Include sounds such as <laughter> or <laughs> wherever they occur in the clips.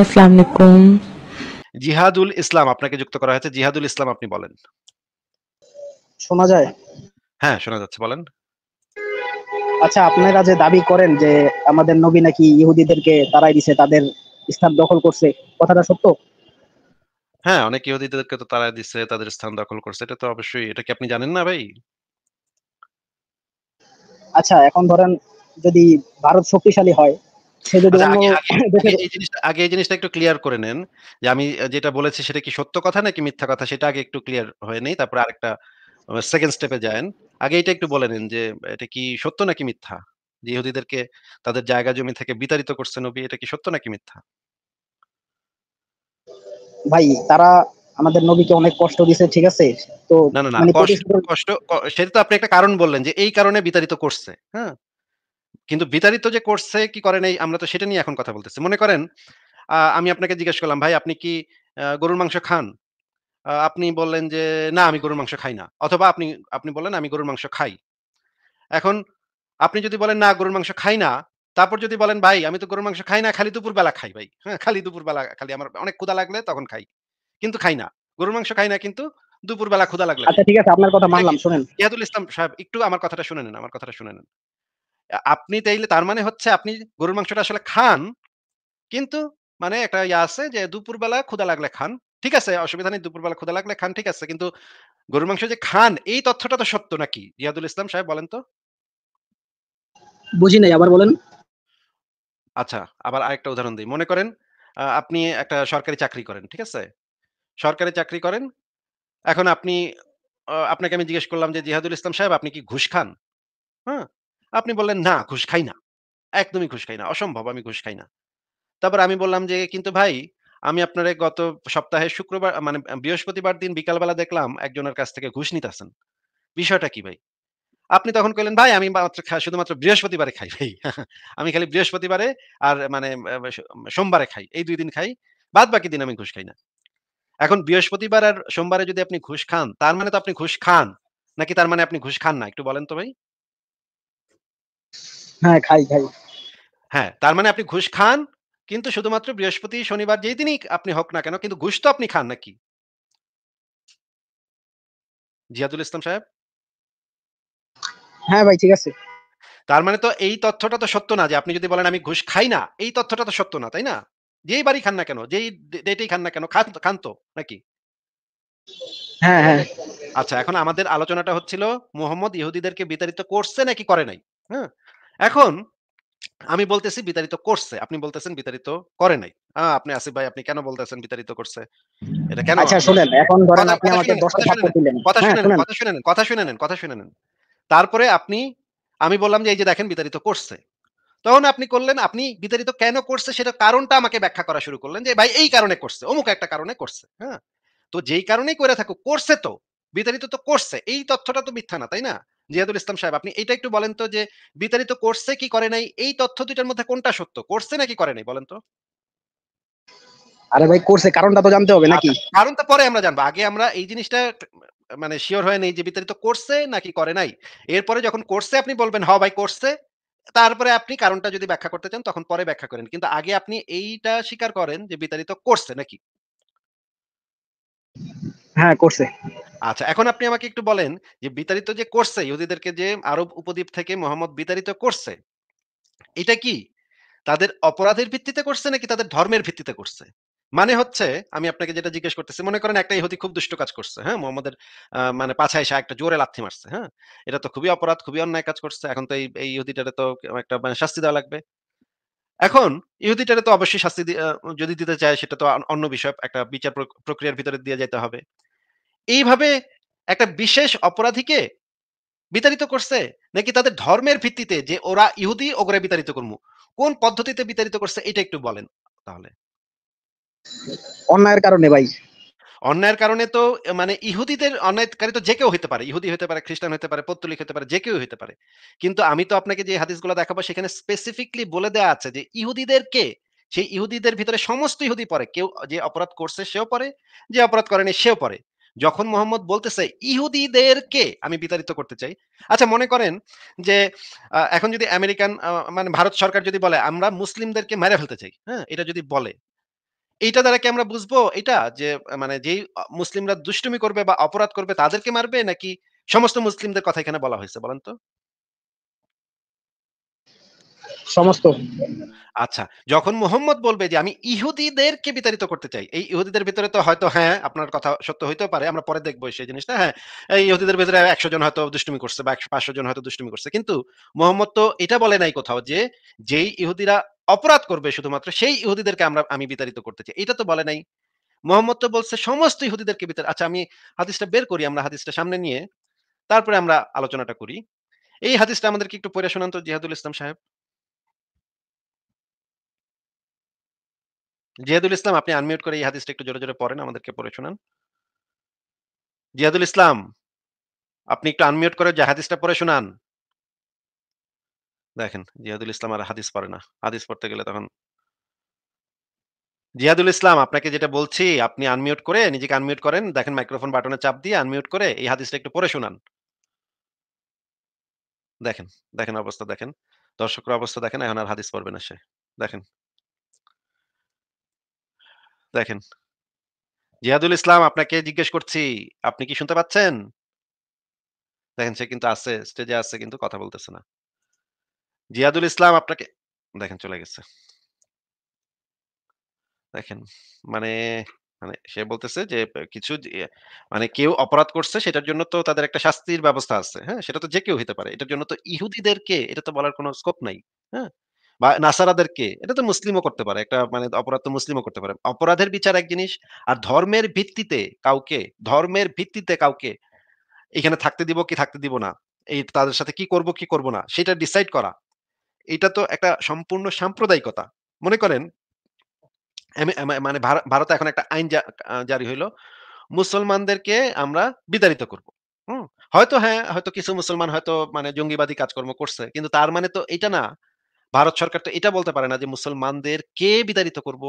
আসসালামু আলাইকুম জিহাদুল ইসলাম আপনাকে যুক্ত করা হয়েছে জিহাদুল ইসলাম আপনি বলেন শোনা যায় হ্যাঁ শোনা যাচ্ছে বলেন আচ্ছা আপনারা যে দাবি করেন যে আমাদের নবী নাকি ইহুদিদেরকে তারাই দিছে তাদের স্থান দখল করছে কথাটা সত্য হ্যাঁ অনেক ইহুদিদেরকে তো তারাই দিছে তাদের স্থান দখল করছে এটা তো অবশ্যই এটা কি আপনি জানেন না ভাই আচ্ছা এখন ধরেন যদি ভারত শক্তিশালী হয় আচ্ছা, <laughs> আগে এই জিনিসটা একটু ক্লিয়ার করে নেন যে আমি যেটা বলেছি সেটা কি সত্য কথা নাকি মিথ্যা কথা সেটা আগে একটু ক্লিয়ার হয়ে নেই তারপর আরেকটা সেকেন্ড স্টেপে যান আগে এটা একটু বলে নেন যে এটা কি সত্য নাকি মিথ্যা যে ইহুদিদেরকে তাদের জায়গা জমি থেকে বিতাড়িত করছে নবী এটা কি সত্য নাকি মিথ্যা ভাই তারা আমাদের নবীকে অনেক কষ্ট দিয়েছে ঠিক আছে তো না না মানে কষ্ট সেটা তো আপনি একটা কারণ বললেন যে এই কারণে বিতাড়িত করছে হ্যাঁ কিন্তু বিতাড়িত যে করছে কি করে নাই আমরা তো সেটা নিয়ে এখন কথা বলতেছি মনে করেন আমি আপনাকে জিজ্ঞেস করলাম ভাই আপনি কি গরুর মাংস খান আপনি বললেন যে না আমি গরুর মাংস খাই না অথবা আপনি আপনি বললেন আমি গরুর মাংস খাই এখন আপনি যদি বলেন না গরুর মাংস খাই না তারপর যদি বলেন ভাই আমি তো গরুর মাংস খাই না খালি দুপুর বেলা খাই ভাই হ্যাঁ খালি দুপুর বেলা খালি আমার অনেক ক্ষুদা লাগলে তখন খাই কিন্তু খাই না গরুর মাংস খাই না কিন্তু দুপুর বেলা ক্ষুদা লাগলে আচ্ছা ঠিক আছে আপনার কথা মানলাম শুনেন ইয়াদুল ইসলাম সাহেব একটু আমার কথাটা শুনে নেন আমার কথাটা শুনে নেন আপনি তাইলে তার মানে হচ্ছে আপনি গরুর মাংসটা আসলে খান কিন্তু মানে একটা ইয়া আছে যে দুপুরবেলা ক্ষুদা লাগলে খান ঠিক আছে অসুবিধা নেই দুপুরবেলা ক্ষুদা লাগলে খান ঠিক আছে কিন্তু গরুর মাংস যে খান এই তথ্যটা তো সত্য নাকি ইয়াদুল ইসলাম সাহেব বলেন তো বুঝি নাই আবার বলেন আচ্ছা আবার আরেকটা উদাহরণ দিই মনে করেন আপনি একটা সরকারি চাকরি করেন ঠিক আছে সরকারি চাকরি করেন এখন আপনি আপনাকে আমি জিজ্ঞেস করলাম যে জিহাদুল ইসলাম সাহেব আপনি কি ঘুষ খান হ্যাঁ আপনি বললেন না ঘুষ খাই না একদমই ঘুষ খাই না অসম্ভব আমি ঘুষ খাই না তারপর আমি বললাম যে কিন্তু ভাই আমি আপনারে গত সপ্তাহে শুক্রবার মানে বৃহস্পতিবার দিন বিকালবেলা দেখলাম একজনের কাছ থেকে ঘুষ নিতেছেন বিষয়টা কি ভাই আপনি তখন কইলেন ভাই আমি মাত্র শুধুমাত্র বৃহস্পতিবারে খাই ভাই <laughs> আমি খালি বৃহস্পতিবারে আর মানে সোমবারে খাই এই দুই দিন খাই বাদ বাকি দিন আমি ঘুষ খাই না এখন বৃহস্পতিবার আর সোমবারে যদি আপনি ঘুষ খান তার মানে তো আপনি ঘুষ খান নাকি তার মানে আপনি ঘুষ খান না একটু বলেন তো ভাই হ্যাঁ খাই খাই হ্যাঁ তার মানে আপনি ঘুষ খান কিন্তু শুধুমাত্র বৃহস্পতি শনিবার যেই দিনই আপনি হোক না কেন কিন্তু ঘুষ তো আপনি খান নাকি জিয়াদুল ইসলাম সাহেব হ্যাঁ ভাই ঠিক আছে তার মানে তো এই তথ্যটা তো সত্য না যে আপনি যদি বলেন আমি ঘুষ খাই না এই তথ্যটা তো সত্য না তাই না যেই বাড়ি খান না কেন যেই ডেটেই খান না কেন খান তো নাকি হ্যাঁ হ্যাঁ আচ্ছা এখন আমাদের আলোচনাটা হচ্ছিল মোহাম্মদ ইহুদিদেরকে বিতাড়িত করছে নাকি করে নাই হ্যাঁ এখন আমি বলতেছি বিতাড়িত করছে আপনি বলতেছেন বিতাড়িত করে নাই হ্যাঁ আপনি আসিফ ভাই আপনি কেন বলতেছেন বিতাড়িত করছে এটা কেন আচ্ছা শুনেন এখন ধরেন আপনি আমাকে 10 টা থাপ্পড় দিলেন কথা হ্যাঁ, শুনেন কথা শুনেন কথা শুনেন কথা শুনেন তারপরে আপনি আমি বললাম যে এই যে দেখেন বিতাড়িত করছে তখন আপনি করলেন আপনি বিতাড়িত কেন করছে সেটা কারণটা আমাকে ব্যাখ্যা করা শুরু করলেন যে ভাই এই কারণে করছে অমুক একটা কারণে করছে হ্যাঁ তো যেই কারণেই করে থাকুক করছে তো বিতাড়িত তো করছে এই তথ্যটা তো মিথ্যা না তাই না জিয়াদুল ইসলাম সাহেব আপনি এটা একটু বলেন তো যে বিতাড়িত করছে কি করে নাই এই তথ্য দুইটার মধ্যে কোনটা সত্য করছে নাকি করে নাই বলেন তো আরে ভাই করছে কারণটা তো জানতে হবে নাকি আচ্ছা, কারণটা পরে আমরা জানবো আগে আমরা এই জিনিসটা মানে শিওর হয় নেই যে বিতাড়িত করছে নাকি করে নাই এরপরে যখন করছে আপনি বলবেন হ হ্যাঁ ভাই করছে তারপরে আপনি কারণটা যদি ব্যাখ্যা করতে চান তখন পরে ব্যাখ্যা করেন কিন্তু আগে আপনি এইটা স্বীকার করেন যে বিতাড়িত করছে নাকি হ্যাঁ করছে আচ্ছা এখন আপনি আমাকে একটু বলেন যে বিতাড়িত যে করছে ইহুদিদেরকে যে আরব উপদ্বীপ থেকে মোহাম্মদ বিতাড়িত করছে এটা কি তাদের অপরাধের ভিত্তিতে করছে নাকি তাদের ধর্মের ভিত্তিতে করছে মানে হচ্ছে আমি আপনাকে যেটা জিজ্ঞেস করতেছি মনে করেন একটা ইহুদি খুব দুষ্ট কাজ করছে হ্যাঁ মোহাম্মদের মানে পাছায় এসে একটা জোরে লাথি মারছে হ্যাঁ এটা তো খুবই অপরাধ খুবই অন্যায় কাজ করছে এখন তো এই এই ইহুদিটারে তো একটা মানে শাস্তি দেওয়া লাগবে এখন ইহুদিটারে তো অবশ্যই শাস্তি যদি দিতে চায় সেটা তো অন্য বিষয় একটা বিচার প্রক্রিয়ার ভিতরে দিয়ে যেতে হবে এইভাবে একটা বিশেষ অপরাধীকে বিতাড়িত করছে নাকি তাদের ধর্মের ভিত্তিতে যে ওরা ইহুদি ওগরে বিতাড়িত করবো কোন পদ্ধতিতে বিতাড়িত করছে এটা একটু বলেন তাহলে অন্যায়ের কারণে ভাই অন্যায়ের কারণে তো মানে ইহুদিদের অন্যায়কারী তো যে কেউ হতে পারে ইহুদি হতে পারে খ্রিস্টান হতে পারে পত্তলিক হতে পারে যে কেউ হতে পারে কিন্তু আমি তো আপনাকে যে হাদিসগুলো দেখাবো সেখানে স্পেসিফিকলি বলে দেওয়া আছে যে ইহুদিদের কে সেই ইহুদিদের ভিতরে সমস্ত ইহুদি পড়ে কেউ যে অপরাধ করছে সেও পরে যে অপরাধ করেনি সেও পরে যখন মোহাম্মদ বলতেছে ইহুদিদেরকে আমি বিতাড়িত করতে চাই আচ্ছা মনে করেন যে এখন যদি আমেরিকান মানে ভারত সরকার যদি বলে আমরা মুসলিমদেরকে মেরে ফেলতে চাই হ্যাঁ এটা যদি বলে এইটা দ্বারা কি আমরা বুঝবো এটা যে মানে যেই মুসলিমরা দুষ্টুমি করবে বা অপরাধ করবে তাদেরকে মারবে নাকি সমস্ত মুসলিমদের কথা এখানে বলা হয়েছে বলেন তো সমস্ত আচ্ছা যখন মোহাম্মদ বলবে যে আমি ইহুদিদেরকে বিতাড়িত করতে চাই এই ইহুদিদের ভিতরে তো হয়তো হ্যাঁ আপনার কথা সত্য হইতেও পারে আমরা পরে দেখবো সেই জিনিসটা হ্যাঁ এই ইহুদিদের ভিতরে একশো জন হয়তো দুষ্টুমি করছে বা একশো পাঁচশো জন হয়তো দুষ্টুমি করছে কিন্তু মোহাম্মদ তো এটা বলে নাই কোথাও যে যেই ইহুদিরা অপরাধ করবে শুধুমাত্র সেই ইহুদিদেরকে আমরা আমি বিতাড়িত করতে চাই এটা তো বলে নাই মোহাম্মদ তো বলছে সমস্ত ইহুদিদেরকে বিতাড়িত আচ্ছা আমি হাদিসটা বের করি আমরা হাদিসটা সামনে নিয়ে তারপরে আমরা আলোচনাটা করি এই হাদিসটা আমাদেরকে একটু পরে শোনান তো জিহাদুল ইসলাম সাহেব জিয়াদুল ইসলাম আপনি আনমিউট করে এই হাদিসটা একটু জোরে জোরে পড়েন আমাদেরকে পড়ে শোনান জিয়াদুল ইসলাম আপনি একটু আনমিউট করে যে হাদিসটা পড়ে শোনান দেখেন জিয়াদুল ইসলাম আর হাদিস পারে না হাদিস পড়তে গেলে তখন জিয়াদুল ইসলাম আপনাকে যেটা বলছি আপনি আনমিউট করে নিজেকে আনমিউট করেন দেখেন মাইক্রোফোন বাটনে চাপ দিয়ে আনমিউট করে এই হাদিসটা একটু পড়ে শোনান দেখেন দেখেন অবস্থা দেখেন দর্শকরা অবস্থা দেখেন এখন আর হাদিস পড়বে না সে দেখেন দেখেন জিহাদুল ইসলাম আপনাকে জিজ্ঞেস করছি আপনি কি শুনতে পাচ্ছেন দেখেন সে কিন্তু আছে স্টেজে আছে কিন্তু কথা বলতেছে না জিয়াদুল ইসলাম আপনাকে দেখেন চলে গেছে দেখেন মানে মানে সে বলতেছে যে কিছু মানে কেউ অপরাধ করছে সেটার জন্য তো তাদের একটা শাস্তির ব্যবস্থা আছে হ্যাঁ সেটা তো যে কেউ হতে পারে এটার জন্য তো ইহুদিদেরকে এটা তো বলার কোনো স্কোপ নাই হ্যাঁ বা নাসারাদেরকে এটা তো মুসলিমও করতে পারে একটা মানে অপরাধ তো মুসলিমও করতে পারে অপরাধের বিচার এক জিনিস আর ধর্মের ভিত্তিতে কাউকে ধর্মের ভিত্তিতে কাউকে এখানে থাকতে দিব কি থাকতে দিব না এই তাদের সাথে কি করব কি করব না সেটা ডিসাইড করা এটা তো একটা সম্পূর্ণ সাম্প্রদায়িকতা মনে করেন মানে ভারতে এখন একটা আইন জারি হইল মুসলমানদেরকে আমরা বিতাড়িত করব হয়তো হ্যাঁ হয়তো কিছু মুসলমান হয়তো মানে জঙ্গিবাদী কাজকর্ম করছে কিন্তু তার মানে তো এটা না ভারত সরকার তো এটা বলতে পারে না যে মুসলমানদের কে বিতাড়িত করব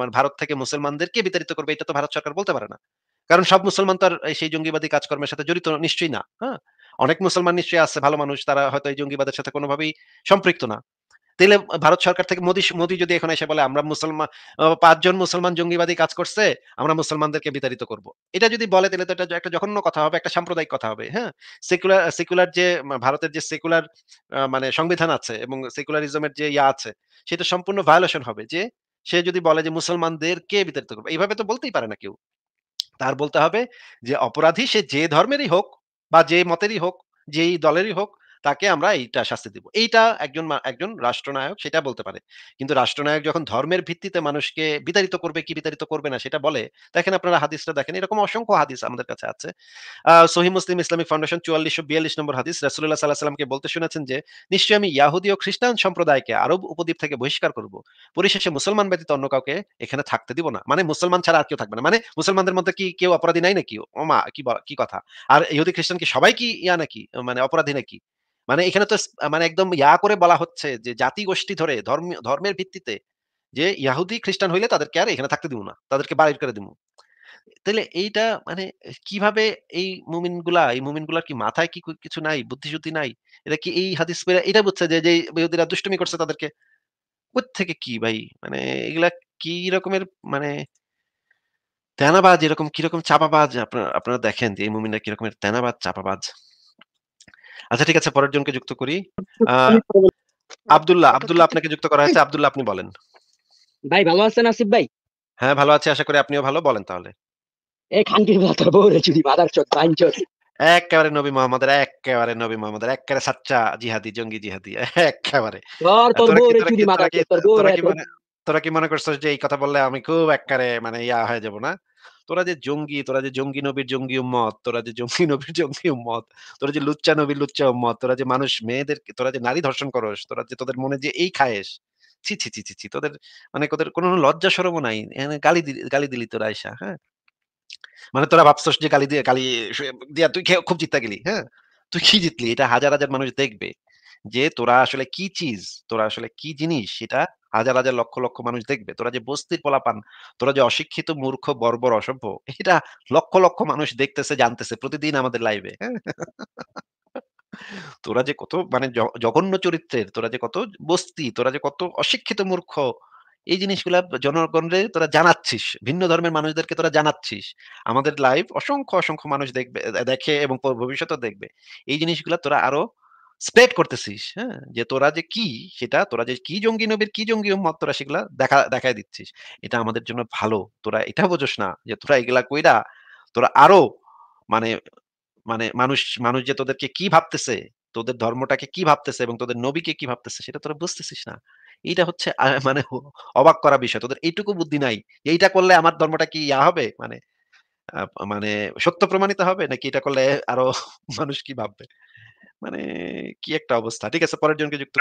মানে ভারত থেকে মুসলমানদের কে বিতাড়িত করবে এটা তো ভারত সরকার বলতে পারে না কারণ সব মুসলমান তার সেই জঙ্গিবাদী কাজকর্মের সাথে জড়িত নিশ্চয়ই না হ্যাঁ অনেক মুসলমান নিশ্চয়ই আছে ভালো মানুষ তারা হয়তো এই জঙ্গিবাদের সাথে কোনোভাবেই সম্পৃক্ত না তাহলে ভারত সরকার থেকে মোদি মোদি যদি এখন এসে বলে আমরা মুসলমান পাঁচজন মুসলমান জঙ্গিবাদী কাজ করছে আমরা মুসলমানদেরকে বিতাড়িত করব এটা যদি বলে তাহলে তো এটা একটা জঘন্য কথা হবে একটা সাম্প্রদায়িক কথা হবে হ্যাঁ সেকুলার সেকুলার যে ভারতের যে সেকুলার মানে সংবিধান আছে এবং সেকুলারিজমের যে ইয়া আছে সেটা সম্পূর্ণ ভায়োলেশন হবে যে সে যদি বলে যে মুসলমানদেরকে বিতাড়িত করবে এইভাবে তো বলতেই পারে না কেউ তার বলতে হবে যে অপরাধী সে যে ধর্মেরই হোক বা যে মতেরই হোক যেই দলেরই হোক তাকে আমরা এইটা শাস্তি দিব এইটা একজন একজন রাষ্ট্রনায়ক সেটা বলতে পারে কিন্তু রাষ্ট্রনায়ক যখন ধর্মের ভিত্তিতে মানুষকে বিতাড়িত করবে কি বিতাড়িত করবে না সেটা বলে দেখেন আপনারা হাদিসটা দেখেন এরকম অসংখ্য হাদিস আমাদের কাছে আছে সহি মুসলিম ইসলামিক ফাউন্ডেশন চুয়াল্লিশশো বিয়াল্লিশ নম্বর হাদিস রাসুল্লাহ সাল্লাহ সাল্লামকে বলতে শুনেছেন যে নিশ্চয়ই আমি ইয়াহুদি ও খ্রিস্টান সম্প্রদায়কে আরব উপদ্বীপ থেকে বহিষ্কার করব পরিশেষে মুসলমান ব্যতীত অন্য কাউকে এখানে থাকতে দিব না মানে মুসলমান ছাড়া আর কেউ থাকবে না মানে মুসলমানদের মধ্যে কি কেউ অপরাধী নাই নাকি ও মা কি কথা আর ইহুদি খ্রিস্টান কি সবাই কি ইয়া নাকি মানে অপরাধী নাকি মানে এখানে তো মানে একদম ইয়া করে বলা হচ্ছে যে জাতি গোষ্ঠী ধরে ধর্ম ধর্মের ভিত্তিতে যে ইয়াহুদি খ্রিস্টান হইলে তাদেরকে আর এখানে থাকতে দিব না তাদেরকে বাড়ির করে দিব তাহলে এইটা মানে কিভাবে এই গুলা এই মুমিনগুলার কি মাথায় কি কিছু নাই বুদ্ধিশুদ্ধি নাই এটা কি এই হাদিস এটা বুঝছে যে যে ইহুদিরা করছে তাদেরকে থেকে কি ভাই মানে এগুলা কি রকমের মানে তেনাবাজ এরকম কিরকম চাপাবাজ আপনারা আপনারা দেখেন যে এই মুমিনরা কিরকমের তেনাবাজ চাপাবাজ আচ্ছা ঠিক আছে পরের জনকে যুক্ত করি আবদুল্লাহ আবদুল্লাহ আপনাকে যুক্ত করা হয়েছে আবদুল্লাহ আপনি বলেন ভাই ভালো আছেন আসিফ ভাই হ্যাঁ ভালো আছি আশা করি আপনিও ভালো বলেন তাহলে বউরে চুরি একেবারে নবী মোহাম্মদের একেবারে নবী মোহাম্মদের একেবারে সাচ্চা জিহাদি জঙ্গি জিহাদি একেবারে তোরা কি মনে করছিস যে এই কথা বললে আমি খুব একেবারে মানে ইয়া হয়ে যাব না তোরা যে জঙ্গি তোরা যে জঙ্গি নবীর জঙ্গি উম্মত তোরা যে জঙ্গি <laughs> নবীর জঙ্গি উম্মত তোরা যে লুচ্চা নবীর লুচ্চা উম্মত তোরা যে মানুষ মেয়েদের তোরা যে নারী ধর্ষণ করস তোরা যে তোদের মনে যে এই খায়েস ছি ছি ছি ছি ছি তোদের মানে তোদের কোনো লজ্জা সরম নাই গালি গালি দিলি তোরা আয়সা হ্যাঁ মানে তোরা ভাবছস যে গালি দিয়ে গালি দিয়া তুই খুব জিততে গেলি হ্যাঁ তুই কি জিতলি এটা হাজার হাজার মানুষ দেখবে যে তোরা আসলে কি চিজ তোরা আসলে কি জিনিস সেটা হাজার হাজার লক্ষ লক্ষ মানুষ দেখবে তোরা যে বস্তির পোলাপান তোরা যে অশিক্ষিত মূর্খ বর্বর অসভ্য এটা লক্ষ লক্ষ মানুষ দেখতেছে জানতেছে প্রতিদিন আমাদের লাইভে হ্যাঁ? তোরা যে কত মানে জঘন্য চরিত্রের তোরা যে কত বস্তি তোরা যে কত অশিক্ষিত মূর্খ এই জিনিসগুলা জনগণরে তোরা জানাচ্ছিস ভিন্ন ধর্মের মানুষদেরকে তোরা জানাচ্ছিস আমাদের লাইভ অসংখ্য অসংখ্য মানুষ দেখবে দেখে এবং ভবিষ্যতে দেখবে এই জিনিসগুলা তোরা আরো স্প্রেড করতেছিস হ্যাঁ যে তোরা যে কি সেটা তোরা যে কি জঙ্গি নবীর কি জঙ্গি মত তোরা সেগুলা দেখা দেখাই দিচ্ছিস এটা আমাদের জন্য ভালো তোরা এটা বোঝোস না যে তোরা এগুলা কইরা তোরা আরো মানে মানে মানুষ মানুষ যে তোদেরকে কি ভাবতেছে তোদের ধর্মটাকে কি ভাবতেছে এবং তোদের নবীকে কি ভাবতেছে সেটা তোরা বুঝতেছিস না এইটা হচ্ছে মানে অবাক করা বিষয় তোদের এইটুকু বুদ্ধি নাই এইটা করলে আমার ধর্মটা কি ইয়া হবে মানে মানে সত্য প্রমাণিত হবে নাকি এটা করলে আরো মানুষ কি ভাববে মানে কি একটা অবস্থা ঠিক আছে পরের জনকে যুক্ত